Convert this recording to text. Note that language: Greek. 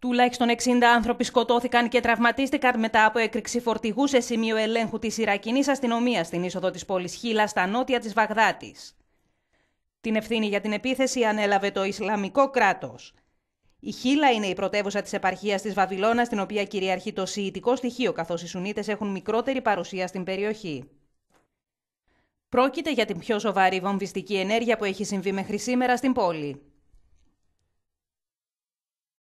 Τουλάχιστον 60 άνθρωποι σκοτώθηκαν και τραυματίστηκαν μετά από έκρηξη φορτηγού σε σημείο ελέγχου της Ιρακινής αστυνομίας στην είσοδο της πόλης Χίλα στα νότια της Βαγδάτης. Την ευθύνη για την επίθεση ανέλαβε το Ισλαμικό κράτος. Η Χίλα είναι η πρωτεύουσα της επαρχίας της Βαβυλώνας, στην οποία κυριαρχεί το Σιητικό στοιχείο, καθώς οι Σουνίτες έχουν μικρότερη παρουσία στην περιοχή. Πρόκειται για την πιο σοβαρή βομβιστική ενέργεια που έχει συμβεί μέχρι σήμερα στην πόλη.